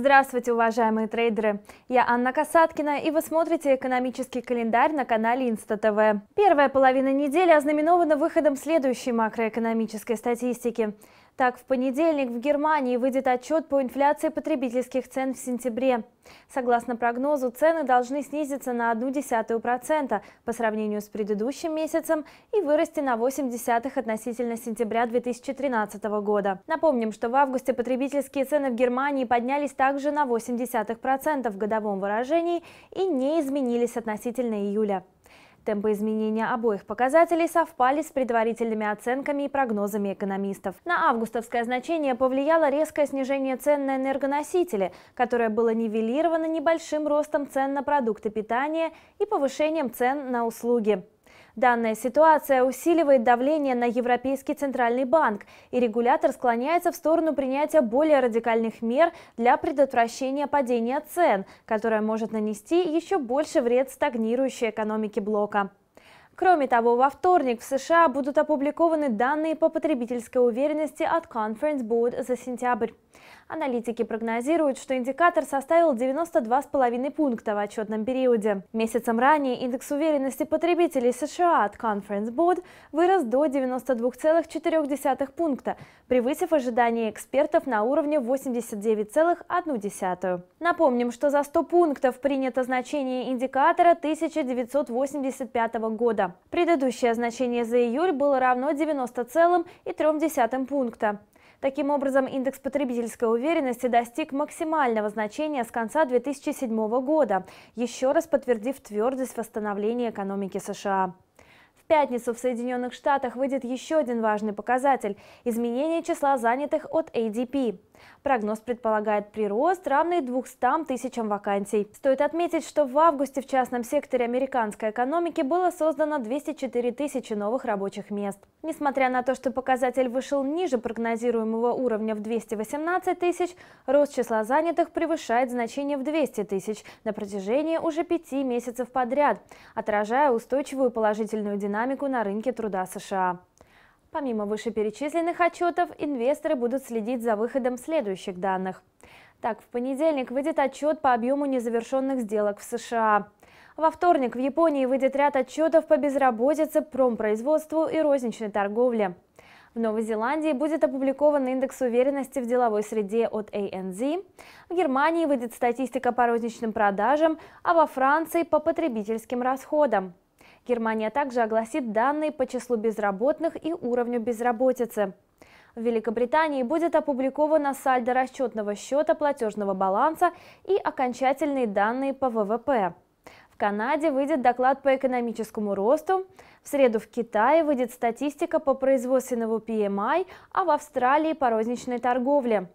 Здравствуйте, уважаемые трейдеры! Я Анна Касаткина, и вы смотрите экономический календарь на канале ИнстаТВ. Первая половина недели ознаменована выходом следующей макроэкономической статистики. Так, в понедельник в Германии выйдет отчет по инфляции потребительских цен в сентябре. Согласно прогнозу, цены должны снизиться на процента по сравнению с предыдущим месяцем и вырасти на 0,8% относительно сентября 2013 года. Напомним, что в августе потребительские цены в Германии поднялись также на 0,8% в годовом выражении и не изменились относительно июля. Темпы изменения обоих показателей совпали с предварительными оценками и прогнозами экономистов. На августовское значение повлияло резкое снижение цен на энергоносители, которое было нивелировано небольшим ростом цен на продукты питания и повышением цен на услуги. Данная ситуация усиливает давление на Европейский центральный банк, и регулятор склоняется в сторону принятия более радикальных мер для предотвращения падения цен, которое может нанести еще больше вред стагнирующей экономике блока. Кроме того, во вторник в США будут опубликованы данные по потребительской уверенности от Conference Board за сентябрь. Аналитики прогнозируют, что индикатор составил 92,5 пункта в отчетном периоде. Месяцем ранее индекс уверенности потребителей США от Conference Board вырос до 92,4 пункта, превысив ожидания экспертов на уровне 89,1. Напомним, что за 100 пунктов принято значение индикатора 1985 года. Предыдущее значение за июль было равно 90,3 пункта. Таким образом, индекс потребительской уверенности достиг максимального значения с конца 2007 года, еще раз подтвердив твердость восстановления экономики США. В пятницу в Соединенных Штатах выйдет еще один важный показатель – изменение числа занятых от ADP. Прогноз предполагает прирост, равный 200 тысячам вакансий. Стоит отметить, что в августе в частном секторе американской экономики было создано 204 тысячи новых рабочих мест. Несмотря на то, что показатель вышел ниже прогнозируемого уровня в 218 тысяч, рост числа занятых превышает значение в 200 тысяч на протяжении уже пяти месяцев подряд, отражая устойчивую положительную динамику на рынке труда США. Помимо вышеперечисленных отчетов, инвесторы будут следить за выходом следующих данных. Так, в понедельник выйдет отчет по объему незавершенных сделок в США. Во вторник в Японии выйдет ряд отчетов по безработице, промпроизводству и розничной торговле. В Новой Зеландии будет опубликован индекс уверенности в деловой среде от ANZ, в Германии выйдет статистика по розничным продажам, а во Франции – по потребительским расходам. Германия также огласит данные по числу безработных и уровню безработицы. В Великобритании будет опубликовано сальдо расчетного счета платежного баланса и окончательные данные по ВВП. В Канаде выйдет доклад по экономическому росту, в среду в Китае выйдет статистика по производственному PMI, а в Австралии по розничной торговле.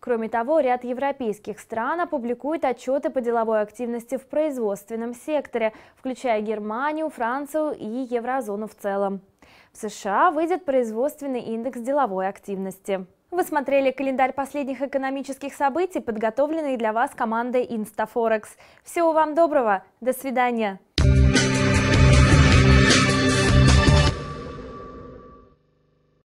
Кроме того, ряд европейских стран опубликует отчеты по деловой активности в производственном секторе, включая Германию, Францию и еврозону в целом. В США выйдет производственный индекс деловой активности. Вы смотрели календарь последних экономических событий, подготовленный для вас командой InstaForex. Всего вам доброго, до свидания!